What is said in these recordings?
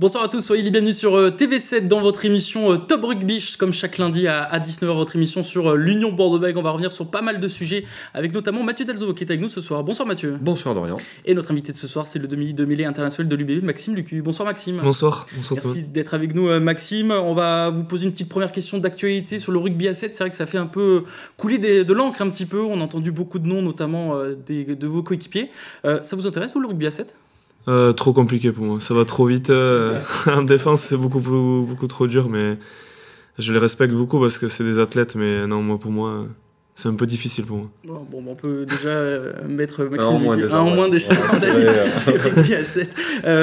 Bonsoir à tous, soyez les bienvenus sur euh, TV7 dans votre émission euh, Top Rugby, comme chaque lundi à 19h, votre émission sur euh, l'Union Bordeaux-Bègles. On va revenir sur pas mal de sujets, avec notamment Mathieu Delzo qui est avec nous ce soir. Bonsoir Mathieu. Bonsoir Dorian. Et notre invité de ce soir, c'est le demi 2000 international de l'UBB, Maxime Lucu. Bonsoir Maxime. Bonsoir. Merci d'être avec nous Maxime. On va vous poser une petite première question d'actualité sur le rugby à 7. C'est vrai que ça fait un peu couler de l'encre un petit peu. On a entendu beaucoup de noms, notamment de vos coéquipiers. ça vous intéresse ou le rugby à 7 euh, trop compliqué pour moi. Ça va trop vite. Euh, en défense, c'est beaucoup, beaucoup, beaucoup, trop dur, mais je les respecte beaucoup parce que c'est des athlètes. Mais non, moi, pour moi. C'est un peu difficile pour moi. Bon, bon on peut déjà euh, mettre un en moins déjà. Un en moins euh,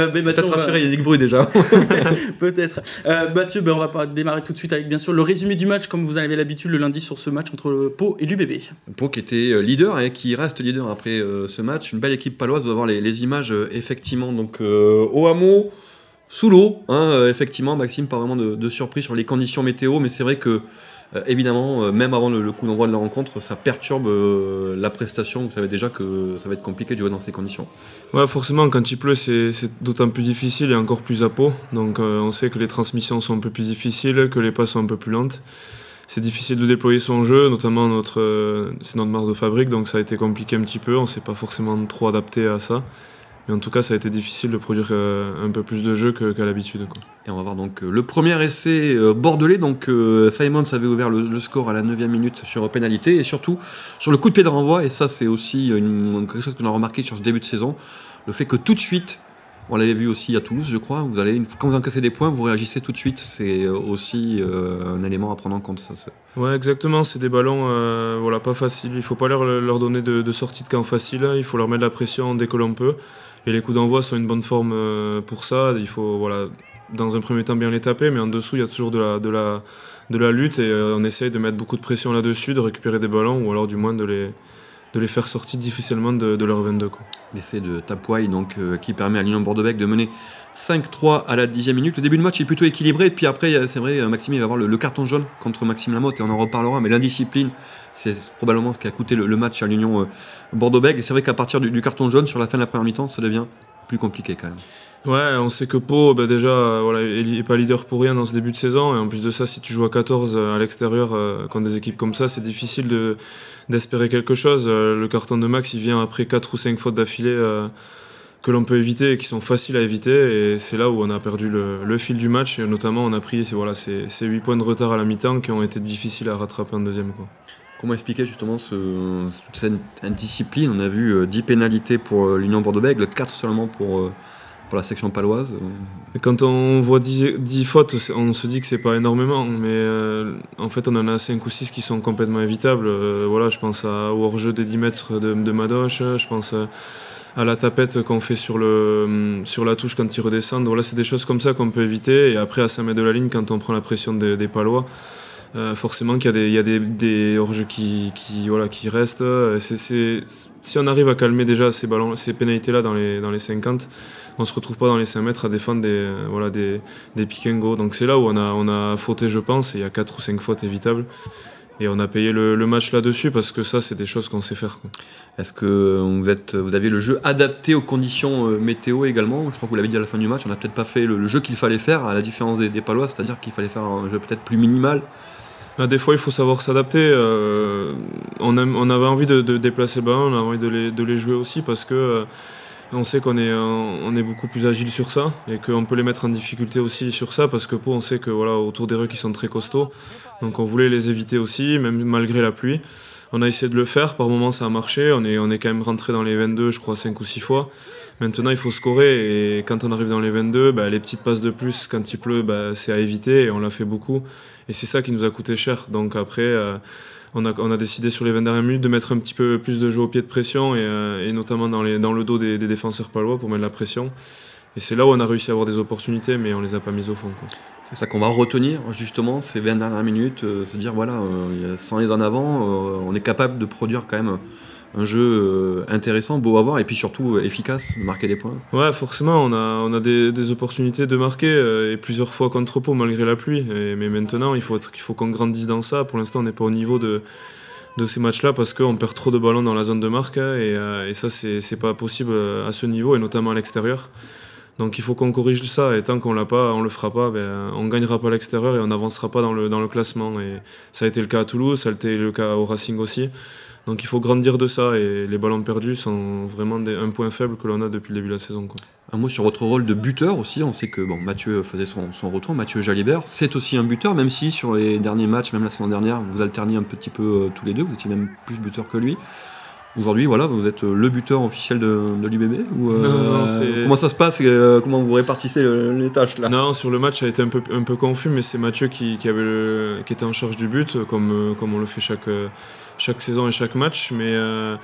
Peut-être Yannick déjà. Peut-être. Euh, Mathieu, ben, on va démarrer tout de suite avec bien sûr le résumé du match, comme vous en avez l'habitude le lundi sur ce match entre le Pau et l'UBB. Pau qui était euh, leader et qui reste leader après ce match. Une belle équipe paloise. Vous allez voir les, les images effectivement. Donc au hameau sous l'eau. Hein, euh, effectivement, Maxime, pas vraiment de, surprise sur les conditions météo, mais c'est vrai que euh, évidemment, euh, même avant le, coup d'envoi de la rencontre, ça perturbe la prestation. Vous savez déjà que ça va être compliqué de jouer dans ces conditions. Ouais, forcément, quand il pleut, c'est d'autant plus difficile et encore plus à peau. Donc, on sait que les transmissions sont un peu plus difficiles, que les passes sont un peu plus lentes. C'est difficile de déployer son jeu, notamment notre, c'est notre marque de fabrique, donc ça a été compliqué un petit peu. On s'est pas forcément trop adapté à ça. Mais en tout cas, ça a été difficile de produire euh, un peu plus de jeux qu'à l'habitude. Et on va voir donc euh, le premier essai euh, bordelais. Donc Simons avait ouvert le, score à la 9 minute sur pénalité et surtout sur le coup de pied de renvoi. Et ça, c'est aussi quelque chose qu'on a remarqué sur ce début de saison. Le fait que tout de suite, on l'avait vu aussi à Toulouse, je crois. Vous allez, quand vous encaissez des points, vous réagissez tout de suite. C'est aussi un élément à prendre en compte. Ça, ouais, exactement. C'est des ballons voilà, pas faciles. Il ne faut pas leur, leur donner de, sortie de camp facile. Il faut leur mettre la pression dès un peu. peut. Et les coups d'envoi sont une bonne forme euh, pour ça. Il faut, voilà, dans un premier temps, bien les taper, mais en dessous, il y a toujours de la, de la, de la lutte et euh, on essaye de mettre beaucoup de pression là-dessus, de récupérer des ballons ou alors du moins de les, de les faire sortir difficilement de, de leur 22. L'essai de tapouaille donc, euh, qui permet à l'Union bordeaux de mener 5-3 à la dixième minute. Le début de match est plutôt équilibré. et Puis après, c'est vrai, Maxime il va avoir le, carton jaune contre Maxime Lamotte et on en reparlera. Mais l'indiscipline c'est probablement ce qui a coûté le, match à l'Union euh, Bordeaux-Bègles. C'est vrai qu'à partir du, carton jaune sur la fin de la première mi-temps, ça devient plus compliqué quand même. Ouais, on sait que Pau, bah, déjà, euh, voilà, n'est pas leader pour rien dans ce début de saison. Et en plus de ça, si tu joues à 14 euh, à l'extérieur quand des équipes comme ça, c'est difficile d'espérer quelque chose. le carton de Max, il vient après 4 ou 5 fautes d'affilée que l'on peut éviter et qui sont faciles à éviter. Et c'est là où on a perdu le, fil du match. Et notamment, on a pris voilà, ces, ces 8 points de retard à la mi-temps qui ont été difficiles à rattraper en deuxième. Quoi. Comment expliquer justement ce, toute cette indiscipline On a vu 10 euh, pénalités pour euh, l'Union Bordeaux-Bègles, 4 seulement pour, euh, pour la section paloise. Quand on voit 10, fautes, on se dit que c'est pas énormément, mais en fait on en a 5 ou 6 qui sont complètement évitables. voilà, je pense à, au hors-jeu des 10 mètres de, Madoche, je pense... À, la tapette qu'on fait sur, le, mm, sur la touche quand ils redescendent. Voilà, c'est des choses comme ça qu'on peut éviter. Et après, à 5 mètres de la ligne, quand on prend la pression des, des Palois, euh, forcément qu'il y a des, il y a des, des hors qui, restent. Euh, si on arrive à calmer déjà ces, ces pénalités-là dans les, 50, on ne se retrouve pas dans les 5 mètres à défendre des, euh, voilà, des, Donc c'est là où on a, fauté, je pense, il y a 4 ou 5 fautes évitables. Et on a payé le, match là-dessus parce que ça, c'est des choses qu'on sait faire. Est-ce que vous, êtes, le jeu adapté aux conditions météo également Je crois que vous l'avez dit à la fin du match, on n'a peut-être pas fait le, jeu qu'il fallait faire, à la différence des, des Palois, c'est-à-dire qu'il fallait faire un jeu peut-être plus minimal, bah, des fois, il faut savoir s'adapter. Euh, on, on, avait envie de, déplacer le ballon, on avait envie de les, jouer aussi parce que euh, on sait qu'on est, on est beaucoup plus agile sur ça et qu'on peut les mettre en difficulté aussi sur ça parce que on sait que voilà, autour des rues, qui sont très costauds. Donc on voulait les éviter aussi, même malgré la pluie. On a essayé de le faire. Par moments, ça a marché. On est, on est quand même rentré dans les 22, je crois, 5 ou 6 fois. Maintenant, il faut scorer. Et quand on arrive dans les 22, bah, les petites passes de plus, quand il pleut, bah, c'est à éviter. Et on l'a fait beaucoup. Et c'est ça qui nous a coûté cher. Donc après, euh, on, a, décidé sur les 20 dernières minutes de mettre un petit peu plus de jeu au pied de pression. Et, euh, notamment dans, les, dans, le dos des, défenseurs palois pour mettre la pression. Et c'est là où on a réussi à avoir des opportunités, mais on les a pas mises au fond. C'est ça qu'on va retenir, justement, ces 20 dernières minutes, euh, se dire, voilà, sans les en avant, on est capable de produire quand même un jeu euh, intéressant, beau à voir et puis surtout euh, efficace, marquer des points. Ouais, forcément, on a, on a des, opportunités de marquer euh, et plusieurs fois contre Pau malgré la pluie. mais maintenant, il faut, faut qu'on grandisse dans ça. Pour l'instant, on n'est pas au niveau de de ces matchs-là parce qu'on perd trop de ballons dans la zone de marque hein, et, ça, et, ça c'est pas possible à ce niveau et notamment à l'extérieur. Donc il faut qu'on corrige ça et tant qu'on l'a pas, on le fera pas, ben, on gagnera pas à l'extérieur et on n'avancera pas dans le, dans le classement. Et ça a été le cas à Toulouse, ça a été le cas au Racing aussi. Donc il faut grandir de ça et les ballons perdus sont vraiment un point faible que l'on a depuis le début de la saison. Un mot sur votre rôle de buteur aussi. On sait que bon, Mathieu faisait son, retour, Mathieu Jalibert, c'est aussi un buteur, même si sur les derniers matchs, même la saison dernière, vous alterniez un petit peu euh, tous les deux, vous étiez même plus buteur que lui. Aujourd'hui, voilà, vous êtes euh, le buteur officiel de, de l'UBB euh, Comment ça se passe Comment vous répartissez les tâches là Non, sur le match, ça a été un peu, un peu confus, mais c'est Mathieu qui, avait qui était en charge du but, comme, comme on le fait chaque chaque saison et chaque match, mais, euh,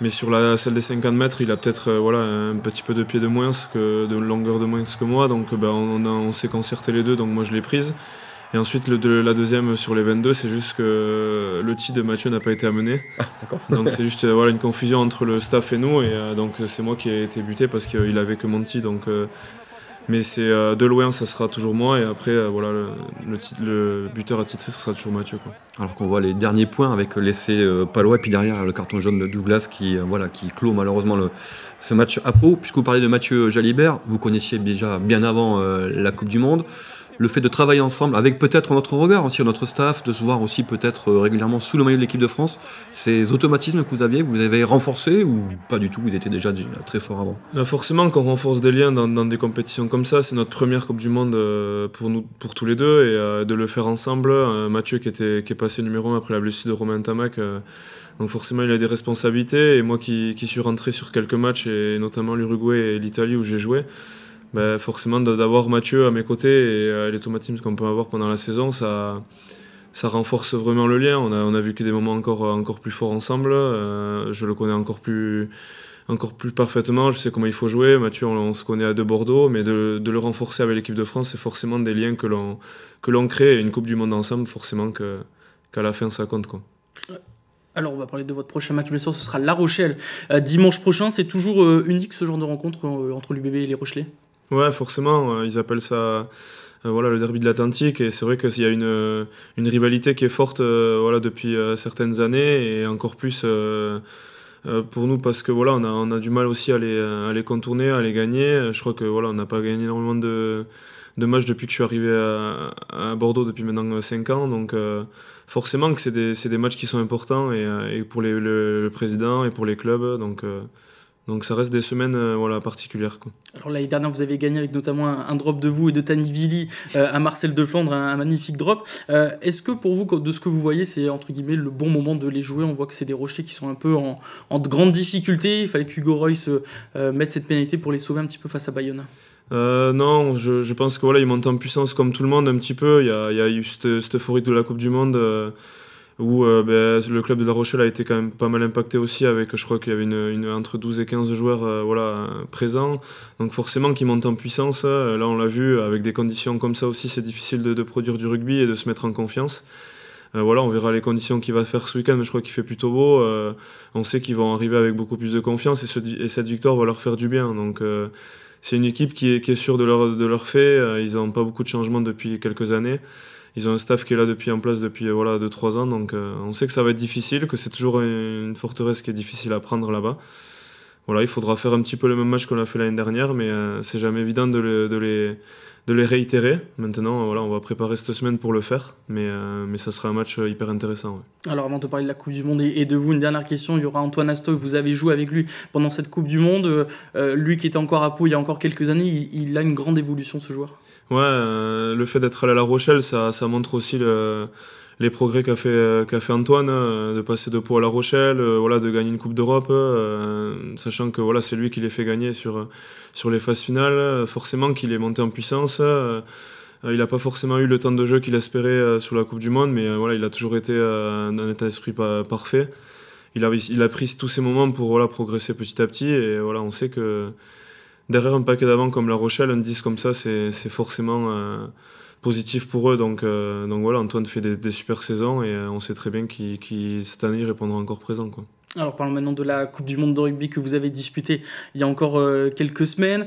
mais sur la, salle des 50 mètres, il a peut-être euh, voilà, un petit peu de pied de moins, que, de longueur de moins que moi, donc ben on, on s'est concerté les deux, donc moi je l'ai prise. Et ensuite, le, de, la deuxième sur les 22, c'est juste que le tee de Mathieu n'a pas été amené. Ah, donc c'est juste euh, voilà, une confusion entre le staff et nous, et donc c'est moi qui ai été buté parce qu'il avait que mon tee, donc mais c'est euh, de loin, ça sera toujours moi. Et après, euh, voilà, le, buteur à titre, ce sera toujours Mathieu. Quoi. Alors qu'on voit les derniers points avec euh, l'essai euh, et puis derrière le carton jaune de Douglas qui, voilà, qui clôt malheureusement ce match à peau. Puisque vous parlez de Mathieu Jalibert, vous connaissiez déjà bien avant la Coupe du Monde le fait de travailler ensemble avec peut-être notre regard aussi, notre staff, de se voir aussi peut-être euh, régulièrement sous le maillot de l'équipe de France, ces automatismes que vous aviez, vous les avez renforcés ou pas du tout, vous étiez déjà très fort avant ben, Forcément qu'on renforce des liens dans, des compétitions comme ça, c'est notre première Coupe du Monde euh, pour, nous, pour tous les deux et euh, de le faire ensemble, Mathieu qui, était, qui est passé numéro 1 après la blessure de Romain Tamac, donc forcément il a des responsabilités et moi qui, qui suis rentré sur quelques matchs et notamment l'Uruguay et l'Italie où j'ai joué. Bah, forcément d'avoir Mathieu à mes côtés et euh, les automatismes qu'on peut avoir pendant la saison, ça, ça renforce vraiment le lien. On a, on a vécu des moments encore, euh, encore plus forts ensemble. Euh, je le connais encore plus, encore plus parfaitement. Je sais comment il faut jouer. Mathieu, on, se connaît à deux Bordeaux, mais de, le renforcer avec l'équipe de France, c'est forcément des liens que l'on, que l'on crée. une Coupe du Monde ensemble, forcément que, qu'à la fin, ça compte. Quoi. Alors, on va parler de votre prochain match, bien ce sera La Rochelle. Euh, dimanche prochain, c'est toujours unique ce genre de rencontre entre l'UBB et les Rochelais Ouais, forcément, euh, ils appellent ça euh, voilà le derby de l'Atlantique et c'est vrai qu'il y a euh, une, rivalité qui est forte voilà depuis certaines années et encore plus pour nous parce que voilà on a, on a du mal aussi à les, à les, contourner à les gagner je crois que voilà on n'a pas gagné énormément de, de matchs depuis que je suis arrivé à, Bordeaux depuis maintenant 5 ans donc forcément que c'est des, des, matchs qui sont importants et, et pour les, le, le, président et pour les clubs donc donc ça reste des semaines euh, voilà, particulières. Quoi. Alors l'année dernière, vous avez gagné avec notamment un, drop de vous et de Tani Vili euh, à Marcel de Flandre, un, magnifique drop. Euh, est-ce que pour vous, de ce que vous voyez, c'est entre guillemets le bon moment de les jouer On voit que c'est des rochers qui sont un peu en, grande difficulté. Il fallait qu'Hugo se mette cette pénalité pour les sauver un petit peu face à Bayona. non, je, pense que voilà, ils montent en puissance comme tout le monde un petit peu. Il y a, eu cette, euphorie de la Coupe du Monde où euh, bah, le club de La Rochelle a été quand même pas mal impacté aussi, avec je crois qu'il y avait une, entre 12 et 15 joueurs euh, voilà, présents. Donc forcément qu'ils montent en puissance. Euh, là on l'a vu, avec des conditions comme ça aussi, c'est difficile de, de produire du rugby et de se mettre en confiance. voilà, on verra les conditions qu'il va faire ce week-end, mais je crois qu'il fait plutôt beau. on sait qu'ils vont arriver avec beaucoup plus de confiance et, cette victoire va leur faire du bien. Donc, c'est une équipe qui est, qui est, sûre de leur, de leur fait. ils n'ont pas beaucoup de changements depuis quelques années ils ont un staff qui est là depuis en place depuis euh, voilà 2-3 ans, donc euh, on sait que ça va être difficile, que c'est toujours une forteresse qui est difficile à prendre là-bas. Voilà, il faudra faire un petit peu le même match qu'on a fait l'année dernière, mais euh, c'est jamais évident de, les, de les réitérer. Maintenant, voilà, on va préparer cette semaine pour le faire, mais, mais ça sera un match hyper intéressant. Alors avant de parler de la Coupe du Monde et, de vous, une dernière question, il y aura Antoine Asto, vous avez joué avec lui pendant cette Coupe du Monde. lui qui était encore à Pau il y a encore quelques années, il a une grande évolution ce joueur Ouais, euh, le fait d'être allé à La Rochelle, ça, ça montre aussi le, les progrès qu'a fait, euh, qu'a fait Antoine, euh, de passer de Pau à La Rochelle, voilà, de gagner une Coupe d'Europe, sachant que voilà, c'est lui qui les fait gagner sur, sur les phases finales, forcément qu'il est monté en puissance. il n'a pas forcément eu le temps de jeu qu'il espérait sur la Coupe du Monde, mais voilà, il a toujours été dans un état d'esprit pas, parfait. Il a, il a pris tous ces moments pour voilà, progresser petit à petit, et voilà, on sait que derrière un paquet d'avant comme La Rochelle, un 10 comme ça, c'est forcément euh, positif pour eux. Donc, euh, donc voilà, Antoine fait des, super saisons et euh, on sait très bien qu'il, cette année, il répondra encore présent. Quoi. Alors parlons maintenant de la Coupe du Monde de rugby que vous avez disputée il y a encore quelques semaines.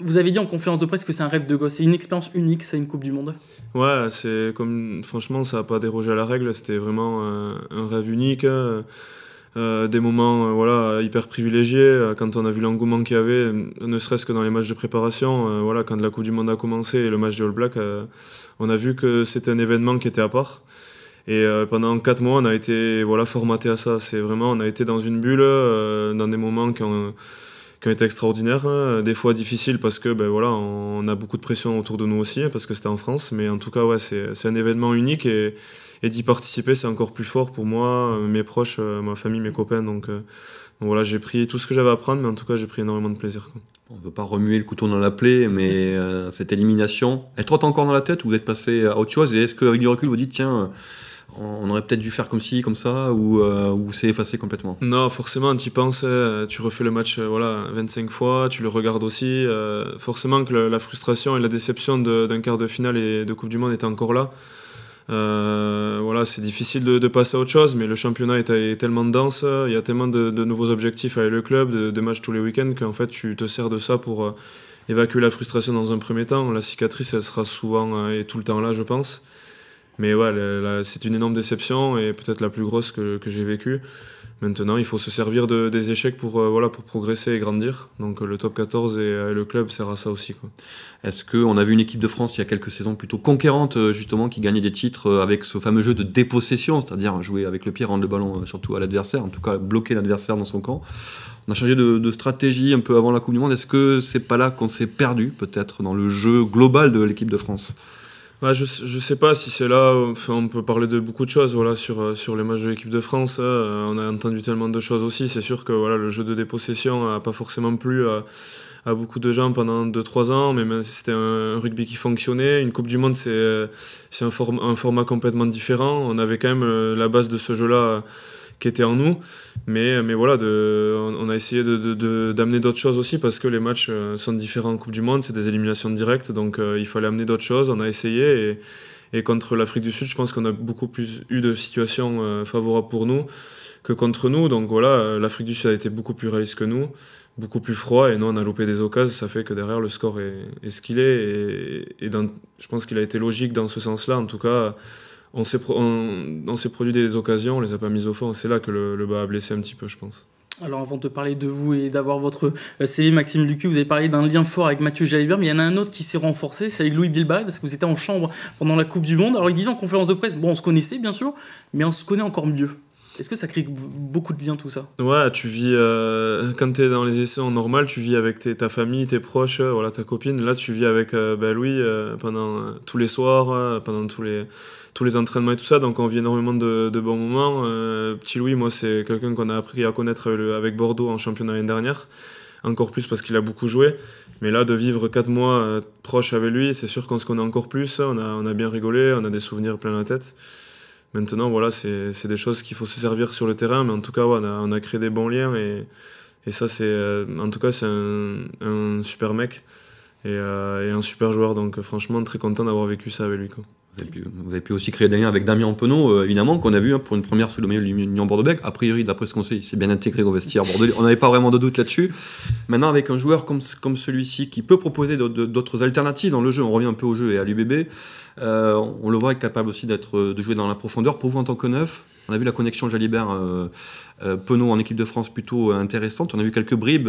vous avez dit en conférence de presse que c'est un rêve de gosse, c'est une expérience unique, c'est une Coupe du Monde. Ouais, c'est comme franchement ça n'a pas dérogé à la règle, c'était vraiment un rêve unique. Euh, des moments euh, voilà, hyper privilégiés. Euh, quand on a vu l'engouement qu'il y avait, ne serait-ce que dans les matchs de préparation, voilà, quand la Coupe du Monde a commencé et le match de All Black, on a vu que c'était un événement qui était à part. Et pendant quatre mois, on a été voilà, formaté à ça. C'est vraiment, on a été dans une bulle, dans des moments qui ont, été extraordinaires, hein. des fois difficiles parce que ben, voilà, on, a beaucoup de pression autour de nous aussi, hein, parce que c'était en France. Mais en tout cas, ouais, c'est un événement unique et et d'y participer, c'est encore plus fort pour moi, euh, mes proches, euh, ma famille, mes copains. Euh, donc, voilà, j'ai pris tout ce que j'avais à prendre, mais en tout cas, j'ai pris énormément de plaisir. On ne peut pas remuer le couteau dans la plaie, mais cette élimination, elle trotte encore dans la tête ou vous êtes passé à autre chose Et est-ce qu'avec du recul, vous dites, tiens, on aurait peut-être dû faire comme ci, comme ça, ou, ou c'est effacé complètement Non, forcément, tu y penses, tu refais le match voilà, 25 fois, tu le regardes aussi. forcément que la, la, frustration et la déception d'un quart de finale et de Coupe du Monde étaient encore là. Euh, voilà, c'est difficile de, passer à autre chose, mais le championnat est, tellement dense, il y a tellement de, nouveaux objectifs avec le club, de, matchs tous les week-ends, qu'en fait tu te sers de ça pour euh, évacuer la frustration dans un premier temps. La cicatrice, elle sera souvent euh, et tout le temps là, je pense. Mais ouais, c'est une énorme déception et peut-être la plus grosse que, que j'ai vécue. Maintenant, il faut se servir des échecs pour, euh, voilà, pour progresser et grandir. Donc euh, le top 14 et euh, le club sert à ça aussi. Est-ce qu'on a vu une équipe de France il y a quelques saisons plutôt conquérante, justement, qui gagnait des titres avec ce fameux jeu de dépossession, c'est-à-dire jouer avec le pied, rendre le ballon surtout à l'adversaire, en tout cas bloquer l'adversaire dans son camp On a changé de, de, stratégie un peu avant la Coupe du Monde. Est-ce que c'est pas là qu'on s'est perdu, peut-être, dans le jeu global de l'équipe de France bah, je, je sais pas si c'est là. on peut parler de beaucoup de choses voilà, sur, euh, sur les matchs de l'équipe de France. Hein, euh, on a entendu tellement de choses aussi. C'est sûr que voilà, le jeu de dépossession n'a pas forcément plu à, beaucoup de gens pendant 2-3 ans, mais même si c'était un rugby qui fonctionnait, une Coupe du Monde, c'est euh, un, un format complètement différent. On avait quand même la base de ce jeu-là qui était en nous. Mais, mais voilà, de, on, a essayé d'amener d'autres choses aussi parce que les matchs euh, sont différents en Coupe du Monde, c'est des éliminations directes, donc euh, il fallait amener d'autres choses. On a essayé et, et contre l'Afrique du Sud, je pense qu'on a beaucoup plus eu de situations euh, favorables pour nous que contre nous. Donc voilà, l'Afrique du Sud a été beaucoup plus réaliste que nous, beaucoup plus froid, et nous on a loupé des occasions. Ça fait que derrière le score est, ce qu'il est, et, je pense qu'il a été logique dans ce sens-là. En tout cas, on s'est produits produit des occasions, on les a pas mises au fond. C'est là que le, bas a blessé un petit peu, je pense. Alors avant de parler de vous et d'avoir votre euh, CV Maxime Lucu, vous avez parlé d'un lien fort avec Mathieu Jalibert, mais il y en a un autre qui s'est renforcé, c'est avec Louis Bilbao, parce que vous étiez en chambre pendant la Coupe du Monde. Alors il disait en conférence de presse, bon on se connaissait bien sûr, mais on se connaît encore mieux. Est-ce que ça crée beaucoup de liens tout ça Ouais, tu vis, euh, quand tu es dans les essais en normal, tu vis avec ta famille, tes proches, euh, voilà, ta copine. Là, tu vis avec bah, Louis pendant tous les soirs, pendant tous les, tous les entraînements et tout ça, donc on vit énormément de, bons moments. Petit euh, Louis, moi, c'est quelqu'un qu'on a appris à connaître avec Bordeaux en championnat l'année dernière, encore plus parce qu'il a beaucoup joué. Mais là, de vivre quatre mois euh, proche avec lui, c'est sûr qu'on se connaît encore plus, on a, on a bien rigolé, on a des souvenirs plein la tête. Maintenant, voilà, c'est des choses qu'il faut se servir sur le terrain, mais en tout cas, on, a, on, a, créé des bons liens et, et ça, c'est euh, en tout cas, c'est un, super mec et, et, un super joueur. Donc, franchement, très content d'avoir vécu ça avec lui. Quoi. Vous avez, pu, aussi créer des liens avec Damien Penot euh, évidemment, qu'on a vu hein, pour une première sous le de l'Union bordeaux A priori, d'après ce qu'on sait, il s'est bien intégré au vestiaire bordelais. On n'avait pas vraiment de doute là-dessus. Maintenant, avec un joueur comme, comme celui-ci, qui peut proposer d'autres alternatives dans le jeu, on revient un peu au jeu et à l'UBB, euh, on le voit être capable aussi d'être de jouer dans la profondeur. Pour vous, en tant que neuf, on a vu la connexion Jalibert euh, euh, penot en équipe de France plutôt euh, intéressante. On a vu quelques bribes.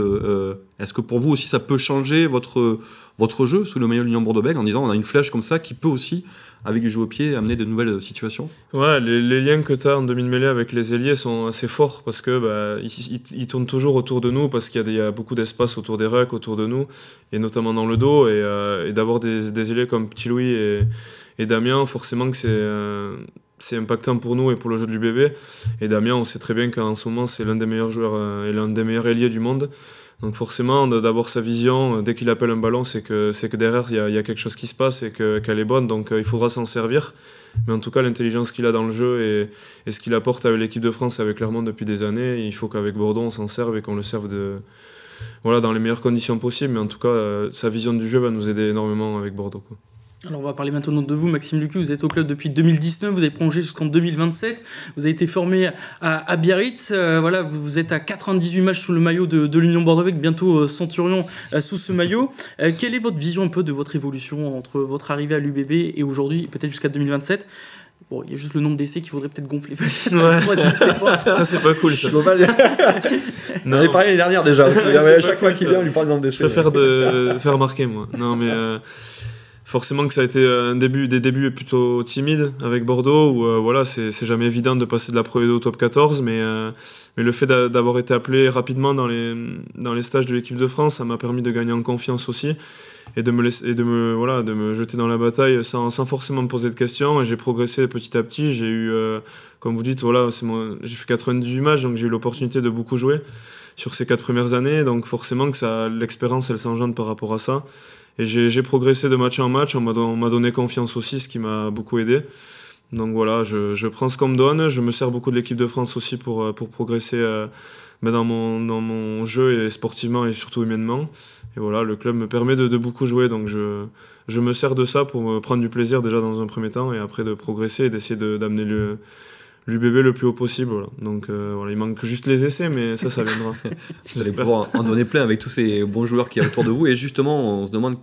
Est-ce que pour vous aussi ça peut changer votre, votre jeu sous le maillot de l'Union Bordeaux-Bègles en disant on a une flèche comme ça qui peut aussi avec du jeu au pied, amener de nouvelles situations Ouais, les, liens que tu as en demi-mêlée avec les ailiers sont assez forts parce qu'ils bah, ils, tournent toujours autour de nous parce qu'il y, a beaucoup d'espace autour des recs, autour de nous, et notamment dans le dos. Et, d'avoir des, des ailiers comme Petit Louis et, Damien, forcément que c'est c'est impactant pour nous et pour le jeu du bébé. Et Damien, on sait très bien qu'en ce moment, c'est l'un des meilleurs joueurs euh, et l'un des meilleurs ailiers du monde. Donc forcément, d'avoir sa vision, euh, dès qu'il appelle un ballon, c'est que, c'est que derrière, il y a, quelque chose qui se passe et qu'elle est bonne. Donc euh, il faudra s'en servir. Mais en tout cas, l'intelligence qu'il a dans le jeu et, ce qu'il apporte avec l'équipe de France avec Clermont depuis des années, il faut qu'avec Bordeaux, on s'en serve et qu'on le serve de, voilà, dans les meilleures conditions possibles. Mais en tout cas, sa vision du jeu va nous aider énormément avec Bordeaux. Alors on va parler maintenant de vous, Maxime Lucu. Vous êtes au club depuis 2019, vous avez prolongé jusqu'en 2027. Vous avez été formé à, Biarritz. Euh, voilà, vous êtes à 98 matchs sous le maillot de, l'Union bordeaux bientôt euh, Centurion euh, sous ce maillot. quelle est votre vision un peu de votre évolution entre votre arrivée à l'UBB et aujourd'hui, peut-être jusqu'à 2027 Bon, il y a juste le nombre d'essais qui faudrait peut-être gonfler. c'est pas cool. Ça. Pas... non. On est parlé les dernières déjà. chaque fois qu'il vient, on lui parle du nombre d'essais. Je préfère de... faire marquer moi. Non, mais forcément que ça a été euh, un début, des débuts plutôt timides avec Bordeaux, où euh, voilà, c'est jamais évident de passer de la Pro 2 e au top 14, mais, euh, mais le fait d'avoir été appelé rapidement dans les, dans les stages de l'équipe de France, ça m'a permis de gagner en confiance aussi, et de me, laisser, de me, voilà, de me jeter dans la bataille sans, forcément me poser de questions, et j'ai progressé petit à petit, j'ai eu, comme vous dites, voilà, j'ai fait 98 matchs, donc j'ai eu l'opportunité de beaucoup jouer sur ces quatre premières années. Donc forcément que ça, l'expérience, elle s'engendre par rapport à ça. Et j'ai, progressé de match en match. On m'a, donné confiance aussi, ce qui m'a beaucoup aidé. Donc voilà, je, prends ce qu'on me donne. Je me sers beaucoup de l'équipe de France aussi pour, euh, pour progresser euh, ben dans, mon, mon jeu et sportivement et surtout humainement. Et voilà, le club me permet de, beaucoup jouer. Donc je, je, me sers de ça pour me prendre du plaisir déjà dans un premier temps et après de progresser et d'essayer de, d'amener le, l'UBB le plus haut possible. Donc euh, voilà, il manque juste les essais, mais ça, ça viendra. vous allez pouvoir en donner plein avec tous ces bons joueurs qui y autour de vous. Et justement, on se demande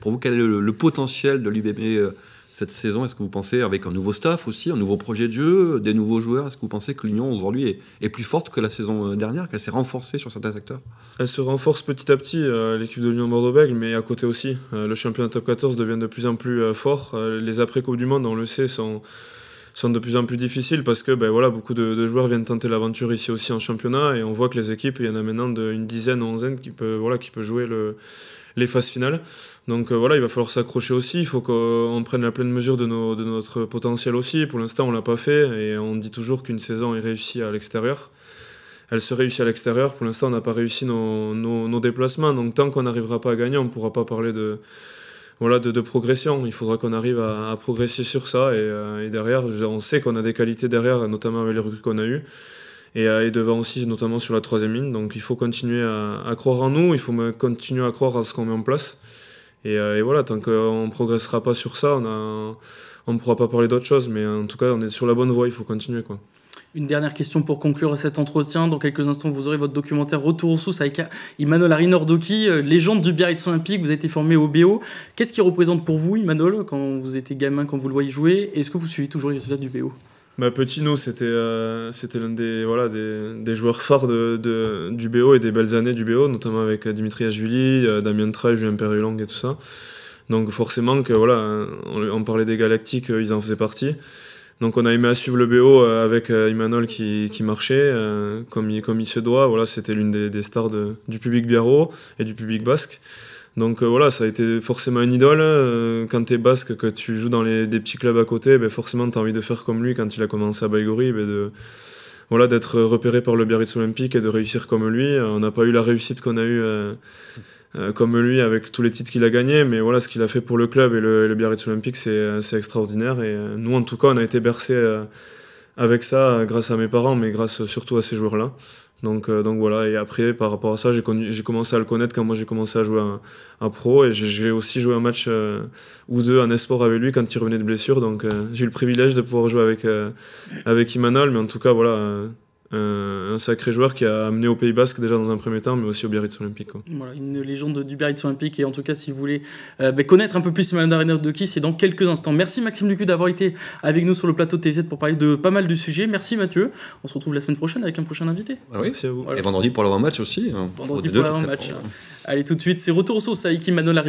pour vous quel est le, potentiel de l'UBB euh, cette saison. Est-ce que vous pensez, avec un nouveau staff aussi, un nouveau projet de jeu, des nouveaux joueurs, est-ce que vous pensez que l'Union aujourd'hui est, plus forte que la saison euh, dernière, qu'elle s'est renforcée sur certains secteurs Elle se renforce petit à petit, l'équipe de l'Union Bordeaux-Bègles, mais à côté aussi. le championnat top 14 devient de plus en plus fort. les après coupes du Monde, on le sait, sont sont de plus en plus difficiles parce que ben, voilà, beaucoup de, joueurs viennent tenter l'aventure ici aussi en championnat et on voit que les équipes, il y en a maintenant de, une dizaine, onzaine qui peut, voilà, qui peut jouer le, les phases finales. Donc euh, voilà, il va falloir s'accrocher aussi, il faut qu'on prenne la pleine mesure de, nos, de notre potentiel aussi. Pour l'instant, on ne l'a pas fait et on dit toujours qu'une saison est réussie à l'extérieur. Elle se réussit à l'extérieur, pour l'instant on n'a pas réussi nos, nos, nos déplacements, donc tant qu'on n'arrivera pas à gagner, on ne pourra pas parler de, voilà, de, progression. Il faudra qu'on arrive à, progresser sur ça. Et, euh, derrière, on sait qu'on a des qualités derrière, notamment avec les recrues qu'on a eu, Et, euh, et, devant aussi, notamment sur la troisième ligne. Donc il faut continuer à, croire en nous, il faut continuer à croire à ce qu'on met en place. Et, euh, voilà, tant qu'on ne progressera pas sur ça, on ne pourra pas parler d'autre chose. Mais en tout cas, on est sur la bonne voie, il faut continuer. quoi. Une dernière question pour conclure cet entretien. Dans quelques instants, vous aurez votre documentaire Retour aux sources avec Imanol Arinordoki, euh, légende du Biarritz Olympique. Vous avez été formé au BO. Qu'est-ce qui représente pour vous, Imanol, quand vous étiez gamin, quand vous le voyez jouer Est-ce que vous suivez toujours les résultats du BO bah, Petit nous, c'était euh, c'était l'un des, voilà, des, joueurs phares de, du BO et des belles années du BO, notamment avec euh, Dimitri Ajvili, Damien Traj, Julien Perulang et tout ça. Donc forcément que voilà, on, on parlait des Galactiques, ils en faisaient partie. Donc on a aimé à suivre le BO euh, avec Emmanuel euh, qui, marchait euh, comme, il, se doit. Voilà, c'était l'une des, stars du public biarro et du public basque. Donc voilà, ça a été forcément une idole. Quand quand es basque, que tu joues dans des petits clubs à côté, ben forcément t'as envie de faire comme lui quand il a commencé à Baïgori, ben, voilà d'être repéré par le Biarritz Olympique et de réussir comme lui. on n'a pas eu la réussite qu'on a eue euh, comme lui avec tous les titres qu'il a gagnés. Mais voilà, ce qu'il a fait pour le club et le, Biarritz Olympique, c'est euh, extraordinaire. Et euh, nous, en tout cas, on a été bercés avec ça grâce à mes parents, mais grâce surtout à ces joueurs-là. Donc, donc voilà, et après, par rapport à ça, j'ai commencé à le connaître quand moi j'ai commencé à jouer à, pro, et j'ai aussi joué un match ou deux en esport avec lui quand il revenait de blessure, donc j'ai eu le privilège de pouvoir jouer avec, avec Imanol, mais en tout cas, voilà, euh, un sacré joueur qui a amené au Pays Basque déjà dans un premier temps, mais aussi au Biarritz Olympique. Voilà, une légende du Biarritz Olympique. Et en tout cas, si vous voulez euh, ben, connaître un peu plus Manon Arena de qui, c'est dans quelques instants. Merci Maxime Lucu d'avoir été avec nous sur le plateau de 7 pour parler de pas mal de sujets. Merci Mathieu. On se retrouve la semaine prochaine avec un prochain invité. Ah oui, c'est à vous. Et vendredi pour l'avant-match aussi. Hein. vendredi pour l'avant-match. Allez, tout de suite, c'est retour aux Iki Manon